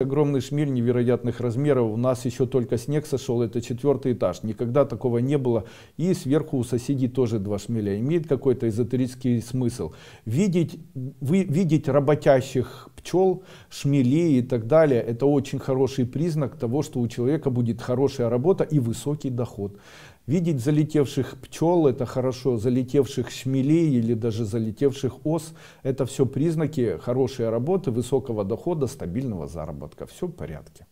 Огромный шмель невероятных размеров. У нас еще только снег сошел, это четвертый этаж. Никогда такого не было. И сверху у соседей тоже два шмеля. Имеет какой-то эзотерический смысл. Видеть, вы, видеть работящих пчел, шмели и так далее, это очень хороший признак того, что у человека будет хорошая работа и высокий доход. Видеть залетевших пчел – это хорошо, залетевших шмелей или даже залетевших ос – это все признаки хорошей работы, высокого дохода, стабильного заработка. Все в порядке.